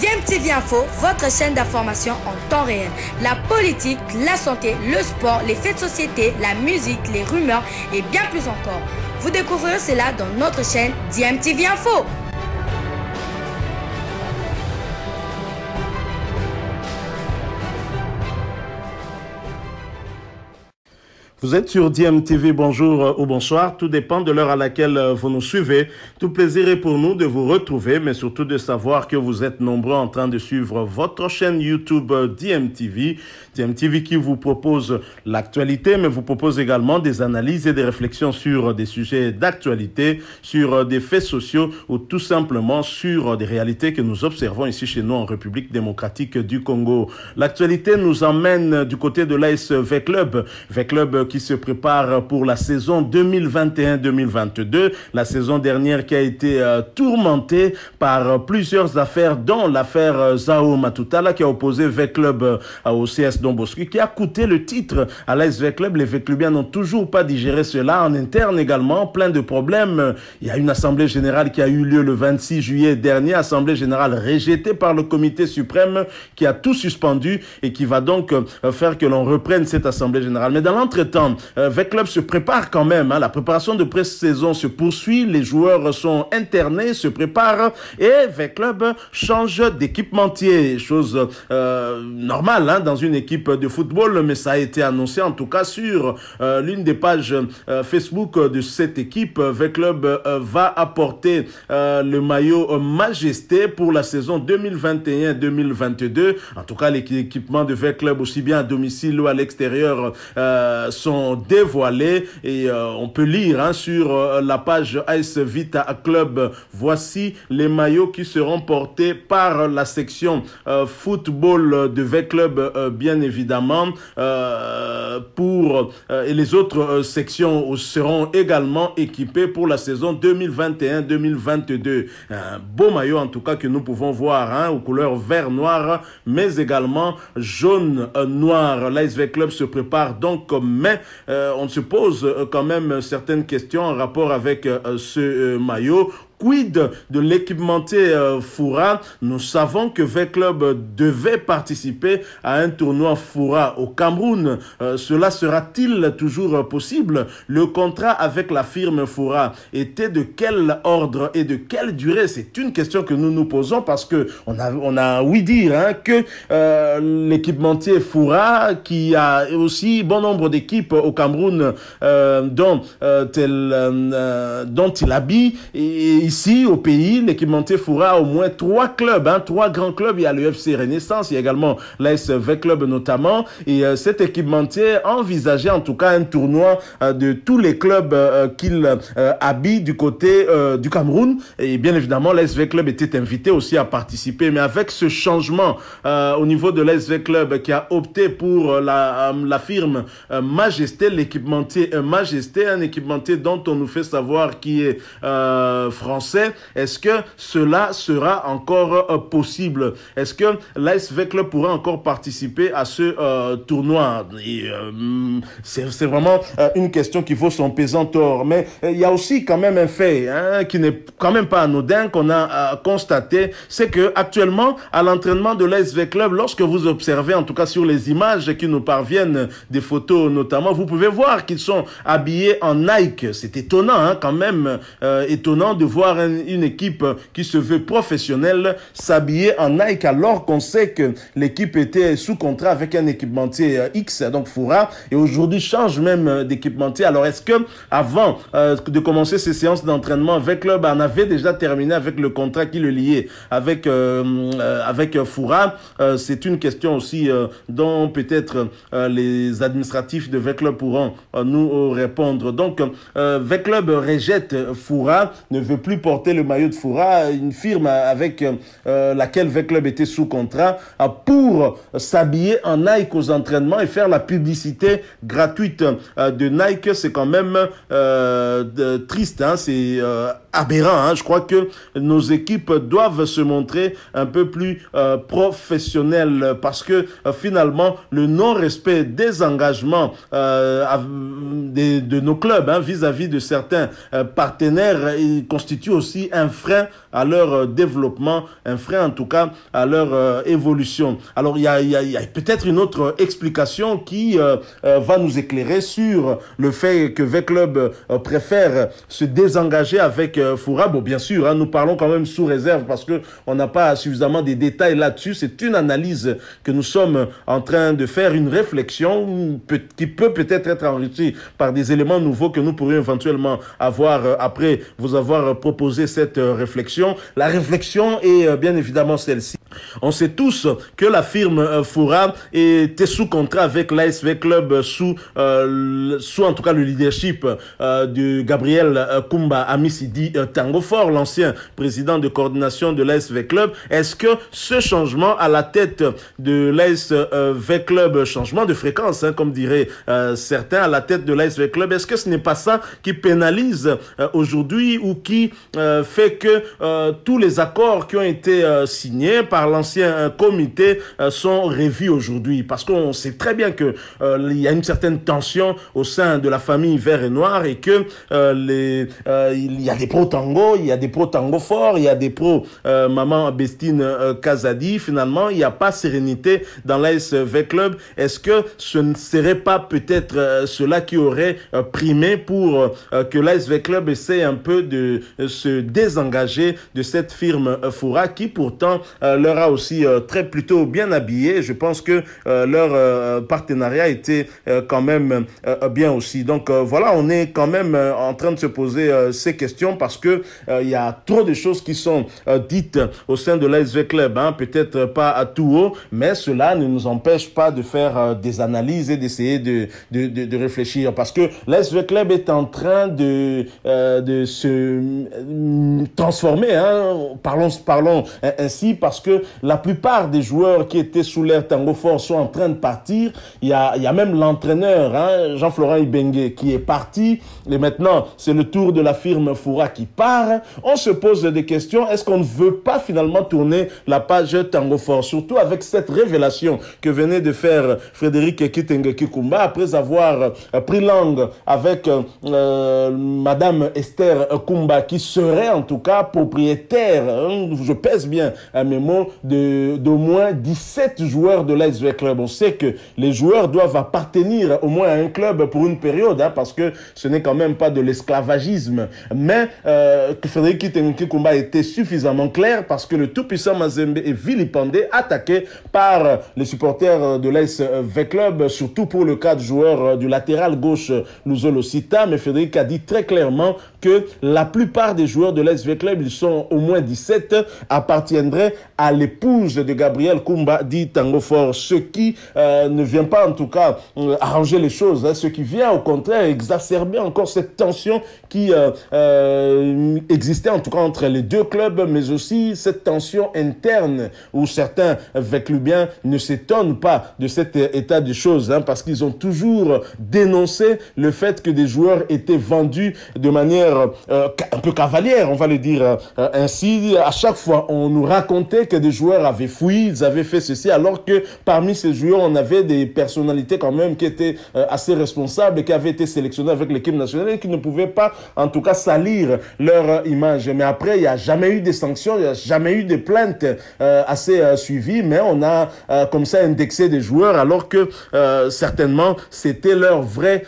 DMTV Info, votre chaîne d'information en temps réel. La politique, la santé, le sport, les faits de société, la musique, les rumeurs et bien plus encore. Vous découvrirez cela dans notre chaîne DMTV Info. Vous êtes sur DMTV, bonjour euh, ou bonsoir, tout dépend de l'heure à laquelle euh, vous nous suivez. Tout plaisir est pour nous de vous retrouver, mais surtout de savoir que vous êtes nombreux en train de suivre votre chaîne YouTube euh, DMTV. TMTV qui vous propose l'actualité, mais vous propose également des analyses et des réflexions sur des sujets d'actualité, sur des faits sociaux ou tout simplement sur des réalités que nous observons ici chez nous en République démocratique du Congo. L'actualité nous emmène du côté de l'ASV Club, V Club qui se prépare pour la saison 2021-2022, la saison dernière qui a été euh, tourmentée par plusieurs affaires, dont l'affaire euh, Zao Matutala qui a opposé V Club euh, au CS qui a coûté le titre à l'ASV Club. Les V-Clubiens n'ont toujours pas digéré cela. En interne également, plein de problèmes. Il y a une assemblée générale qui a eu lieu le 26 juillet dernier, assemblée générale rejetée par le comité suprême qui a tout suspendu et qui va donc euh, faire que l'on reprenne cette assemblée générale. Mais dans l'entretemps, euh, V-Club se prépare quand même. Hein. La préparation de pré-saison se poursuit. Les joueurs sont internés, se préparent et V-Club change d'équipementier. Chose euh, normale hein, dans une équipe de football, mais ça a été annoncé en tout cas sur euh, l'une des pages euh, Facebook de cette équipe. V Club euh, va apporter le maillot Majesté pour la saison 2021-2022. En tout cas, l'équipement de V Club, aussi bien à domicile ou à l'extérieur, sont dévoilés et on peut lire hein, sur la page Ice Vita Club. Voici les maillots qui seront portés par la section football de V Club, bien évidemment euh, pour euh, les autres euh, sections seront également équipées pour la saison 2021-2022. Un beau maillot en tout cas que nous pouvons voir hein, aux couleurs vert noir mais également jaune noir. L'ASV Club se prépare donc mais on se pose quand même certaines questions en rapport avec ce maillot. Quid de l'équipementier euh, Foura Nous savons que V-Club devait participer à un tournoi Foura au Cameroun. Euh, cela sera-t-il toujours possible Le contrat avec la firme Foura était de quel ordre et de quelle durée C'est une question que nous nous posons parce que on a, on a oui dire hein, que euh, l'équipementier Foura, qui a aussi bon nombre d'équipes au Cameroun dont, tel, dont il habille, et ici, au pays, l'équipementier fera au moins trois clubs, hein, trois grands clubs. Il y a le FC Renaissance, il y a également l'ASV Club notamment. Et euh, cet équipementier envisageait en tout cas un tournoi euh, de tous les clubs euh, qu'il habille du côté du Cameroun. Et bien évidemment, l'ASV Club était invité aussi à participer. Mais avec ce changement au niveau de l'ASV Club qui a opté pour la, la firme Majesté, l'équipementier Majesté, un équipementier dont on nous fait savoir qui est français est-ce que cela sera encore euh, possible Est-ce que l'ASV Club pourra encore participer à ce euh, tournoi euh, C'est vraiment une question qui vaut son pesant tort. Mais il y a aussi quand même un fait hein, qui n'est quand même pas anodin qu'on a constaté, c'est que actuellement à l'entraînement de l'ASV Club, lorsque vous observez, en tout cas sur les images qui nous parviennent, des photos notamment, vous pouvez voir qu'ils sont habillés en Nike. C'est étonnant hein, quand même, étonnant de voir une équipe qui se veut professionnelle s'habiller en Nike alors qu'on sait que l'équipe était sous contrat avec un équipementier euh, X, donc Foura, et aujourd'hui change même euh, d'équipementier. Alors est-ce que avant euh, de commencer ces séances d'entraînement avec le on avait déjà terminé avec le contrat qui le liait avec avec Foura C'est une question aussi dont peut-être les administratifs de V-Club pourront nous répondre. Donc V-Club rejette Foura, ne veut plus porter le maillot de Foura, une firme avec euh, euh, laquelle V-Club était sous contrat, pour euh, s'habiller en Nike aux entraînements et faire la publicité gratuite de Nike. C'est quand même triste, hein, c'est aberrant. Hein. Je crois que nos équipes doivent se montrer un peu plus professionnelles parce que finalement, le non-respect des engagements de, nos clubs hein, vis-à-vis de certains partenaires constitue aussi un frein à leur euh, développement, un frein en tout cas à leur euh, évolution. Alors il y a, peut-être une autre explication qui euh, va nous éclairer sur le fait que V-Club préfère se désengager avec Fourab. Bon, bien sûr, hein, nous parlons quand même sous réserve parce que on n'a pas suffisamment des détails là-dessus. C'est une analyse que nous sommes en train de faire, une réflexion qui peut peut-être être enrichie par des éléments nouveaux que nous pourrions éventuellement avoir après vous avoir proposé poser cette euh, réflexion. La réflexion est euh, bien évidemment celle-ci. On sait tous que la firme euh, Foura était sous contrat avec l'ASV Club sous, euh, sous en tout cas le leadership euh, de Gabriel Kumba Amisidi Tangofort, l'ancien président de coordination de l'ASV Club. Est-ce que ce changement à la tête de l'ASV Club, changement de fréquence, hein, comme diraient certains, à la tête de l'ASV Club, est-ce que ce n'est pas ça qui pénalise aujourd'hui ou qui euh, fait que euh, tous les accords qui ont été euh, signés par l'ancien comité sont révis aujourd'hui. Parce qu'on sait très bien que il y a une certaine tension au sein de la famille vert et noir et que les, il y a des pro-tango, il y a des pro-tango forts, il y a des pro-maman Bestine Kazadi. Finalement, il n'y a pas sérénité dans l'ASV Club. Est-ce que ce ne serait pas peut-être cela qui aurait primé pour que l'ASV Club essaie un peu de se désengager de cette firme euh, Foura qui pourtant euh, leur a aussi euh, très plutôt bien habillé. Je pense que leur partenariat était quand même bien aussi. Donc voilà, on est quand même en train de se poser ces questions parce que il y a trop de choses qui sont dites au sein de l'ASV Club. Hein. Peut-être pas à tout haut, mais cela ne nous empêche pas de faire des analyses et d'essayer de, réfléchir parce que l'ASV Club est en train de, de se euh, transformé, hein, parlons, parlons euh, ainsi, parce que la plupart des joueurs qui étaient sous l'air Tango Fort sont en train de partir. Il y a, il y a même l'entraîneur, hein, Jean-Florent Ibengue, qui est parti. Et maintenant, c'est le tour de la firme Foura qui part. On se pose des questions. Est-ce qu'on ne veut pas finalement tourner la page Tango Fort Surtout avec cette révélation que venait de faire Frédéric Kitenge kumba après avoir euh, pris langue avec Madame Esther Kumba qui serait en tout cas propriétaire, hein, je pèse bien à mes mots, de, d'au moins 17 joueurs de v Club. On sait que les joueurs doivent appartenir au moins à un club pour une période, hein, parce que ce n'est quand même pas de l'esclavagisme. Mais euh, Frédéric Kumba était suffisamment clair parce que le tout-puissant Mazembe est vilipendé, attaqué par les supporters de l'ASV Club, surtout pour le cas de joueurs euh, du latéral gauche Luzolo Sita. Mais Frédéric a dit très clairement que la plupart des joueurs de l'SV Club, ils sont au moins 17, appartiendraient à l'épouse de Gabriel Kumba, dit Tango ce qui euh, ne vient pas en tout cas euh, arranger les choses, hein. ce qui vient au contraire exacerber encore cette tension qui euh, existait en tout cas entre les deux clubs, mais aussi cette tension interne où certains Veclubiens ne s'étonnent pas de cet état de choses, hein, parce qu'ils ont toujours dénoncé le fait que des joueurs étaient vendus de manière un peu cavalière, on va le dire euh, euh, ainsi. À chaque fois, on nous racontait que des joueurs avaient fouillé, ils avaient fait ceci, alors que parmi ces joueurs, on avait des personnalités quand même qui étaient euh, assez responsables qui avaient été sélectionnés avec l'équipe nationale et qui ne pouvaient pas, en tout cas, salir leur image. Mais après, il n'y a jamais eu des sanctions, il n'y a jamais eu des plaintes assez suivies, mais on a comme ça indexé des joueurs alors que certainement, c'était leur vrai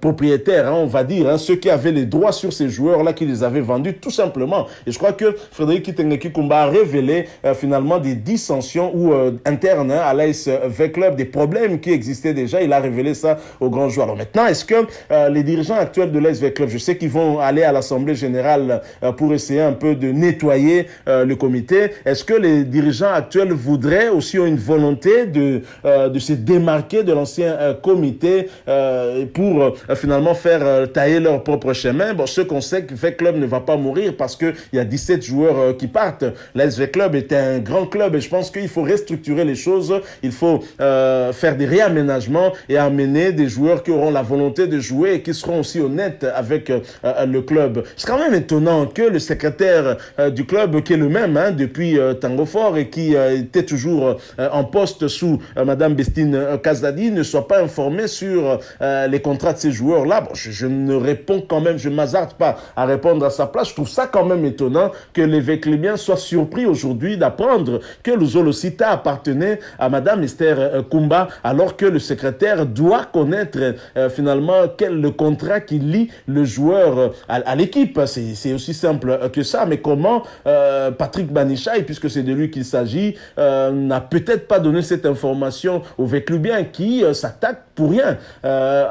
propriétaire, hein, on va dire, hein, ceux qui avaient les droits sur ces joueurs-là, qui les avaient vendus tout simplement. Et je crois que Frédéric Kitengeki Kumba a révélé euh, finalement des dissensions ou euh, internes hein, à l'ASV V-Club, des problèmes qui existaient déjà. Il a révélé ça aux grands joueurs. Alors maintenant, est-ce que euh, les dirigeants actuels de l'ASV V-Club, je sais qu'ils vont aller à l'Assemblée Générale pour essayer un peu de nettoyer le comité, est-ce que les dirigeants actuels voudraient aussi ont une volonté de, de se démarquer de l'ancien comité pour finalement faire tailler leur propre chemin Bon, ce qu'on sait que club ne va pas mourir parce qu'il y a 17 joueurs euh, qui partent. L'SV Club est un grand club et je pense qu'il faut restructurer les choses. Il faut euh, faire des réaménagements et amener des joueurs qui auront la volonté de jouer et qui seront aussi honnêtes avec euh, le club. C'est quand même étonnant que le secrétaire du club, qui est le même hein, depuis Tango Fort et qui était toujours en poste sous Madame Bestine Kazadi, ne soit pas informé sur les contrats de ces joueurs-là. Bon, je, je, ne réponds quand même, je ne m'hazarde pas à répondre à sa place. Je trouve ça quand même étonnant que les Veclubiens soient surpris aujourd'hui d'apprendre que le Zolocita appartenait à Madame Esther euh, Kumba, alors que le secrétaire doit connaître euh, finalement quel le contrat qui lie le joueur euh, à, l'équipe. C'est aussi simple que ça. Mais comment Patrick et puisque c'est de lui qu'il s'agit, n'a peut-être pas donné cette information au Veclubien qui s'attaque pour rien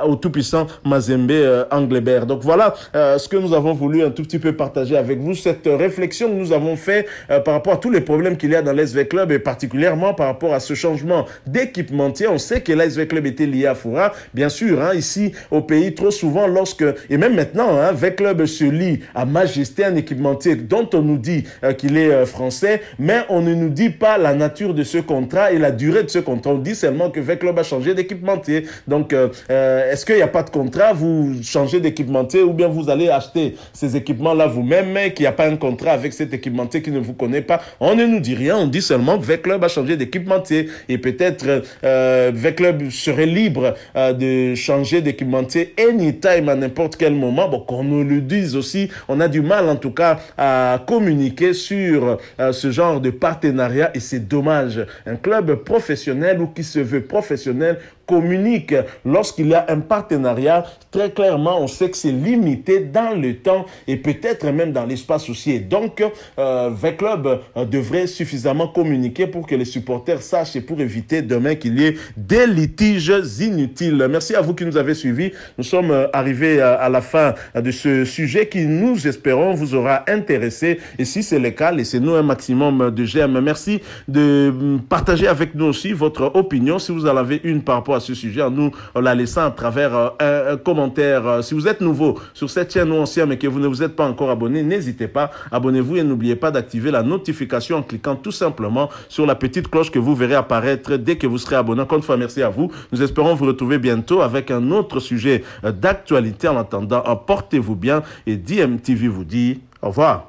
au tout-puissant Mazembe Anglebert. Donc voilà ce que nous avons voulu un tout petit peu partager avec vous cette euh, réflexion que nous avons faite euh, par rapport à tous les problèmes qu'il y a dans l'SV Club et particulièrement par rapport à ce changement d'équipementier. On sait que l'ASV Club était lié à Foura, bien sûr, hein, ici au pays, trop souvent lorsque, et même maintenant, hein, v Club se lie à Majesté, un équipementier dont on nous dit euh, qu'il est français, mais on ne nous dit pas la nature de ce contrat et la durée de ce contrat. On dit seulement que v Club a changé d'équipementier. Donc, est-ce qu'il n'y a pas de contrat Vous changez d'équipementier ou bien vous allez acheter ces équipements-là vous-même, qu'il n'y a pas un contrat avec cet équipementier qui ne vous connaît pas, on ne nous dit rien, on dit seulement que V-Club a changé d'équipementier et peut-être euh, V-Club serait libre euh, de changer d'équipementier anytime, à n'importe quel moment. Bon, qu'on nous le dise aussi, on a du mal en tout cas à communiquer sur euh, ce genre de partenariat et c'est dommage. Un club professionnel ou qui se veut professionnel communique. Lorsqu'il y a un partenariat, très clairement, on sait que c'est limité dans le temps et peut-être même dans l'espace aussi. donc, euh, V-Club euh, devrait suffisamment communiquer pour que les supporters sachent et pour éviter demain qu'il y ait des litiges inutiles. Merci à vous qui nous avez suivis. Nous sommes euh, arrivés euh, à la fin de ce sujet qui, nous espérons, vous aura intéressé. Et si c'est le cas, laissez-nous un maximum de j'aime. Merci de mm, partager avec nous aussi votre opinion si vous en avez une par rapport à ce sujet en nous la laissant à travers euh, un, commentaire. Euh, si vous êtes nouveau sur cette chaîne ou ancien hein, mais que vous ne vous êtes pas encore abonné, n'hésitez pas, abonnez-vous et n'oubliez pas d'activer la notification en cliquant tout simplement sur la petite cloche que vous verrez apparaître dès que vous serez abonné. Encore une fois, merci à vous. Nous espérons vous retrouver bientôt avec un autre sujet euh, d'actualité. En attendant, portez-vous bien et DMTV vous dit au revoir.